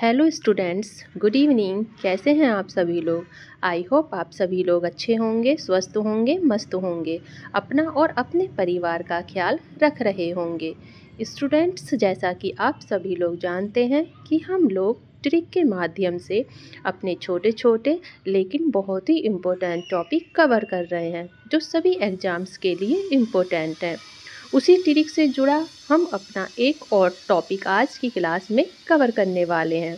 hello students good evening कैसे हैं आप सभी लोग आई होप आप सभी लोग अच्छे होंगे स्वस्थ होंगे मस्त होंगे अपना और अपने परिवार का ख्याल रख रहे होंगे स्टूडेंट्स जैसा कि आप सभी लोग जानते हैं कि हम लोग ट्रिक के माध्यम से अपने छोटे छोटे लेकिन बहुत ही इम्पोर्टेंट टॉपिक कवर कर रहे हैं जो सभी एग्ज़ाम्स के लिए इम्पोर्टेंट हैं उसी ट्रिक से जुड़ा हम अपना एक और टॉपिक आज की क्लास में कवर करने वाले हैं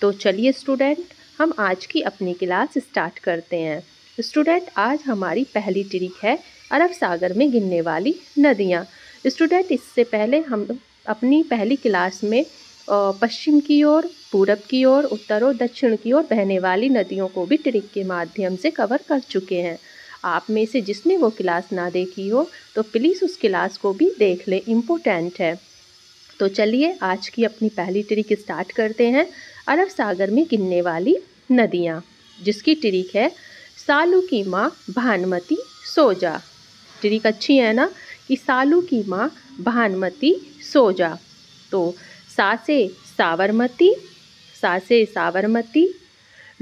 तो चलिए स्टूडेंट हम आज की अपनी क्लास स्टार्ट करते हैं स्टूडेंट आज हमारी पहली ट्रिक है अरब सागर में गिनने वाली नदियाँ स्टूडेंट इससे पहले हम अपनी पहली क्लास में पश्चिम की ओर पूरब की ओर उत्तर और दक्षिण की ओर बहने वाली नदियों को भी ट्रिक के माध्यम से कवर कर चुके हैं आप में से जिसने वो क्लास ना देखी हो तो प्लीज़ उस क्लास को भी देख लें इम्पोर्टेंट है तो चलिए आज की अपनी पहली ट्रिक स्टार्ट करते हैं अरब सागर में गिनने वाली नदियाँ जिसकी ट्रिक है सालू की माँ भानुमती सोजा ट्रिक अच्छी है ना कि सालू की माँ भानुमती सोजा तो सासे सावरमती सासे सावरमती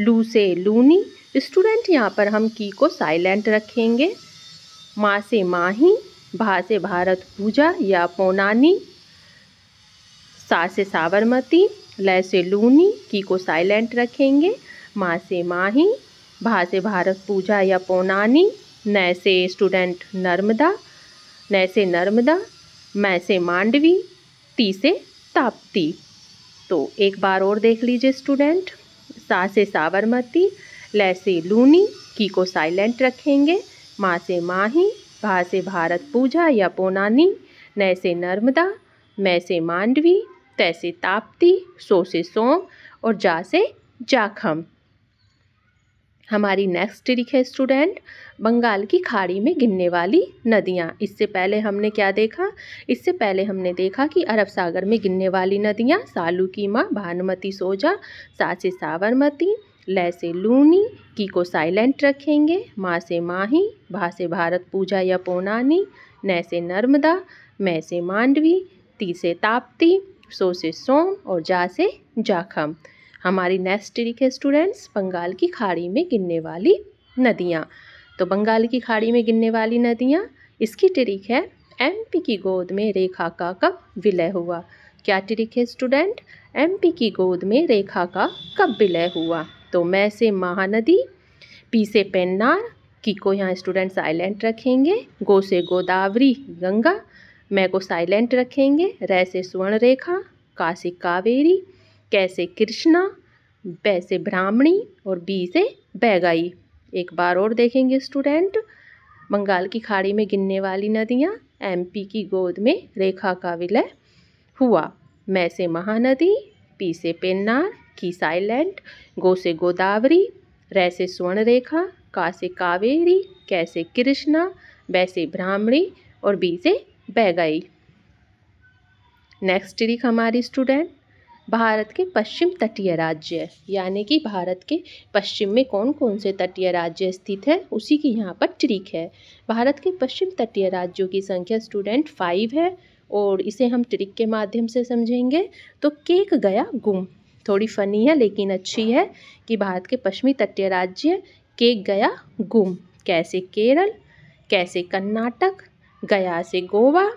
लू से लूनी स्टूडेंट यहाँ पर हम की को साइलेंट रखेंगे माँ से माही भा से भारत पूजा या पौनानी सा से साबरमती लय से लूनी की को साइलेंट रखेंगे माँ से माही भा से भारत पूजा या पौनानी नय से स्टूडेंट नर्मदा नय से नर्मदा मैं से मांडवी ती से ताप्ती तो एक बार और देख लीजिए स्टूडेंट सा से साबरमती लैसे लूनी की को साइलेंट रखेंगे माँ से माही भा से भारत पूजा या पोनानी नय से नर्मदा मैं से मांडवी तैसे ताप्ती सो से सोम और जा से जाखम हमारी नेक्स्ट ट्रिक है स्टूडेंट बंगाल की खाड़ी में गिनने वाली नदियाँ इससे पहले हमने क्या देखा इससे पहले हमने देखा कि अरब सागर में गिनने वाली नदियाँ सालू की माँ भानुमती सोजा सासे सावरमती लय से लूनी की को साइलेंट रखेंगे माँ से माही भा से भारत पूजा या पौनानी न से नर्मदा मैं से मांडवी ती से ताप्ती सो से सोम और जा से जाखम हमारी नेक्स्ट ट्रिक है स्टूडेंट्स बंगाल की खाड़ी में गिनने वाली नदियाँ तो बंगाल की खाड़ी में गिनने वाली नदियाँ इसकी ट्रिक है एमपी की गोद में रेखा का कब विलय हुआ क्या ट्रिक है स्टूडेंट एमपी की गोद में रेखा का कब विलय हुआ तो मैं से महानदी पी से पेन्नार की को यहाँ स्टूडेंट साइलेंट रखेंगे गो से गोदावरी गंगा मैं को साइलेंट रखेंगे रह से स्वर्ण रेखा का से कावेरी कैसे कृष्णा बै से ब्राह्मणी और बी से बैगाई एक बार और देखेंगे स्टूडेंट बंगाल की खाड़ी में गिनने वाली नदियाँ एमपी की गोद में रेखा का विलय हुआ मैं से महानदी पी से पेन्नार की साइलेंट गो से गोदावरी रै से स्वर्णरेखा का से कावेरी कैसे कृष्णा वैसे ब्राह्मणी और बी से बैगई नेक्स्ट ट्रिक हमारी स्टूडेंट भारत के पश्चिम तटीय राज्य यानी कि भारत के पश्चिम में कौन कौन से तटीय राज्य स्थित है उसी की यहाँ पर ट्रिक है भारत के पश्चिम तटीय राज्यों की संख्या स्टूडेंट फाइव है और इसे हम ट्रिक के माध्यम से समझेंगे तो केक गया गुम थोड़ी फ़नी है लेकिन अच्छी है कि भारत के पश्चिमी तटीय राज्य के गया गुम कैसे केरल कैसे कर्नाटक गया से गोवा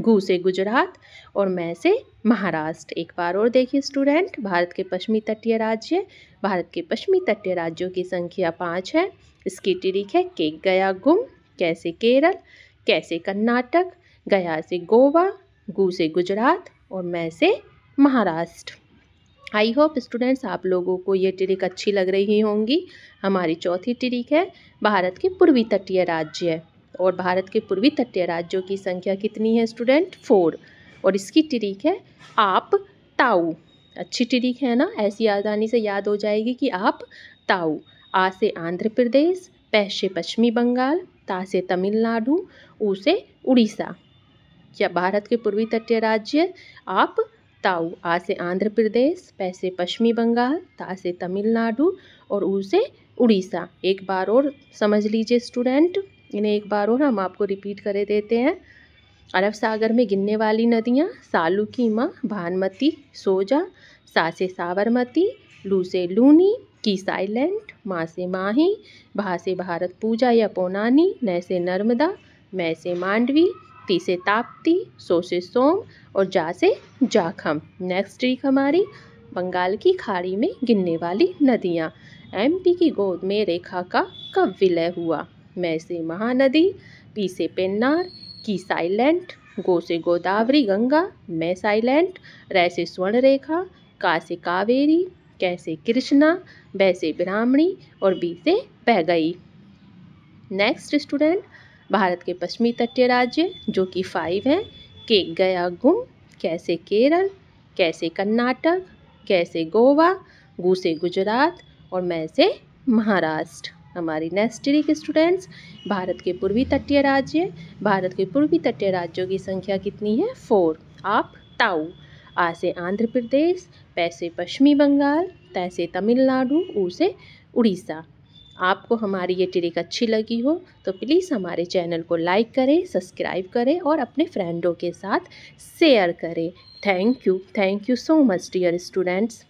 गु से गुजरात और मैं से महाराष्ट्र एक बार और देखिए स्टूडेंट भारत के पश्चिमी तटीय राज्य भारत के पश्चिमी तटीय राज्यों की संख्या पाँच है इसकी टिरिक है के गया गुम कैसे केरल कैसे कर्नाटक गया से गोवा गु से गुजरात और मैं से महाराष्ट्र आई होप स्टूडेंट्स आप लोगों को ये ट्रिक अच्छी लग रही होंगी हमारी चौथी ट्रिक है भारत के पूर्वी तटीय राज्य और भारत के पूर्वी तटीय राज्यों की संख्या कितनी है स्टूडेंट फोर और इसकी ट्रिक है आप ताऊ अच्छी ट्रिक है ना ऐसी आसानी से याद हो जाएगी कि आप ताऊ आ से आंध्र प्रदेश पै से पश्चिमी बंगाल ता से तमिलनाडु ऊ से उड़ीसा क्या भारत के पूर्वी तटीय राज्य आप ताऊ आ से आंध्र प्रदेश पैसे पश्चिमी बंगाल ता से तमिलनाडु और ऊ से उड़ीसा एक बार और समझ लीजिए स्टूडेंट इन्हें एक बार और हम आपको रिपीट करे देते हैं अरब सागर में गिनने वाली नदियाँ सालू की माँ भानमती सोजा सा से साबरमती लू से लूनी की साइलेंट माँ से माही भा से भारत पूजा या पोनानी न से नर्मदा मैं से मांडवी ती से ताप्ती सो से सोम और जा से जाखम नेक्स्ट ट्रिक हमारी बंगाल की खाड़ी में गिनने वाली नदियाँ एमपी की गोद में रेखा का कब विलय हुआ मै से महानदी पी से पेन्नार की साइलेंट गो से गोदावरी गंगा मैं साइलेंट रै से स्वर्ण रेखा का से कावेरी कैसे कृष्णा वैसे ब्राह्मणी और बी से बह गई नेक्स्ट स्टूडेंट भारत के पश्चिमी तटीय राज्य जो कि फाइव हैं के गया गुम कैसे केरल कैसे कर्नाटक कैसे गोवा गू से गुजरात और मैं से महाराष्ट्र हमारी नेक्स्ट के स्टूडेंट्स भारत के पूर्वी तटीय राज्य भारत के पूर्वी तटीय राज्यों की संख्या कितनी है फोर आप ताऊ आ से आंध्र प्रदेश पैसे पश्चिमी बंगाल तैसे तमिलनाडु ऊ से उड़ीसा आपको हमारी ये ट्रिक अच्छी लगी हो तो प्लीज़ हमारे चैनल को लाइक करें सब्सक्राइब करें और अपने फ्रेंडों के साथ शेयर करें thank you thank you so much dear students